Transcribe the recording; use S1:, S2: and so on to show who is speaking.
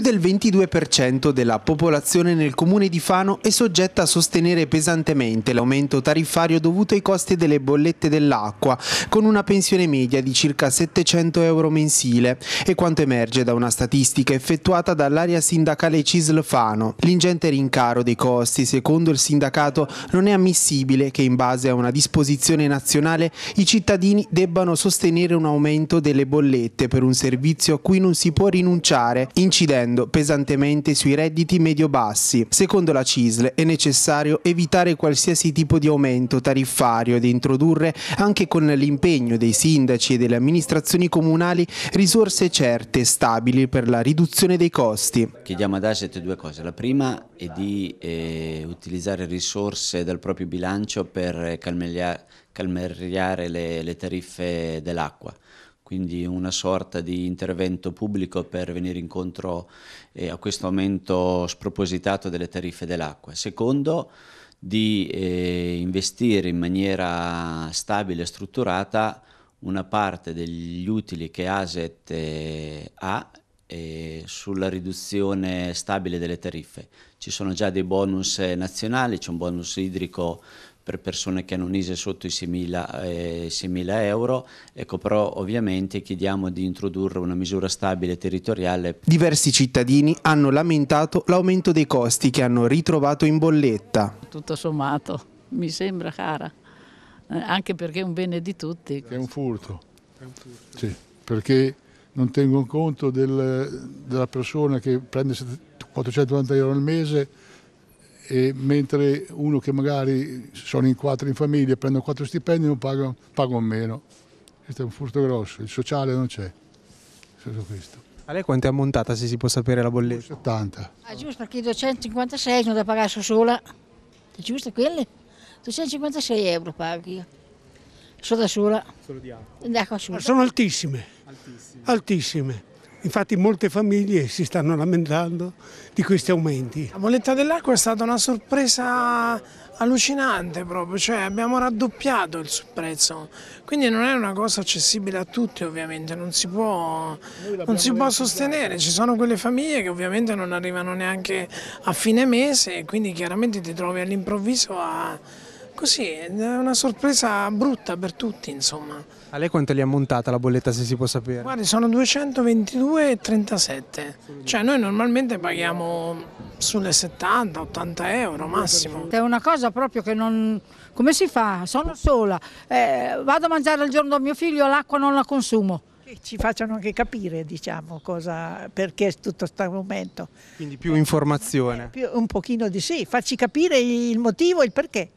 S1: Più del 22% della popolazione nel comune di Fano è soggetta a sostenere pesantemente l'aumento tariffario dovuto ai costi delle bollette dell'acqua, con una pensione media di circa 700 euro mensile. E quanto emerge da una statistica effettuata dall'area sindacale Cisl Fano, l'ingente rincaro dei costi, secondo il sindacato, non è ammissibile che in base a una disposizione nazionale i cittadini debbano sostenere un aumento delle bollette per un servizio a cui non si può rinunciare, incidendo influendo pesantemente sui redditi medio-bassi. Secondo la CISL è necessario evitare qualsiasi tipo di aumento tariffario ed introdurre, anche con l'impegno dei sindaci e delle amministrazioni comunali, risorse certe e stabili per la
S2: riduzione dei costi. Chiediamo ad Aset due cose. La prima è di eh, utilizzare risorse dal proprio bilancio per calmeriare le, le tariffe dell'acqua quindi una sorta di intervento pubblico per venire incontro eh, a questo aumento spropositato delle tariffe dell'acqua. Secondo, di eh, investire in maniera stabile e strutturata una parte degli utili che ASET eh, ha eh, sulla riduzione stabile delle tariffe. Ci sono già dei bonus nazionali, c'è un bonus idrico per persone che hanno un ISE sotto i 6.000, eh, euro, ecco, però ovviamente chiediamo di introdurre una misura stabile territoriale.
S1: Diversi cittadini hanno lamentato l'aumento dei costi che hanno ritrovato in bolletta.
S2: Tutto sommato mi sembra cara, eh, anche perché è un bene di tutti. È un furto, è un furto. Sì, perché non tengo conto del, della persona che prende 490 euro al mese e mentre uno che magari sono in quattro in famiglia e prendono quattro stipendi non pagano, pagano meno. Questo è un furto grosso, il sociale non c'è. A lei
S1: quanto è ammontata se si può sapere la bolletta? 70.
S2: Ah, giusto, perché i 256 sono da pagare sola. È giusto quelle? 256 euro pago io. Sono da sola. Solo di acqua? Ah, sono
S3: altissime. Altissime. altissime. Infatti molte famiglie si stanno lamentando di questi aumenti. La bolletta dell'acqua è stata una sorpresa allucinante proprio, cioè abbiamo raddoppiato il prezzo, quindi non è una cosa accessibile a tutti ovviamente, non si può, non si può sostenere, ci sono quelle famiglie che ovviamente non arrivano neanche a fine mese e quindi chiaramente ti trovi all'improvviso a Così, è una sorpresa brutta per tutti, insomma.
S1: A lei quanto gli è montata la bolletta, se si può sapere? Guardi,
S3: sono 222,37. Cioè noi normalmente paghiamo sulle 70-80 euro massimo. È una cosa proprio che non... Come si fa? Sono sola, eh, vado a mangiare al giorno da mio figlio, l'acqua non la consumo Che ci facciano anche capire diciamo, cosa, perché tutto questo momento.
S1: Quindi più informazione. un pochino di sì, farci capire il motivo e il perché.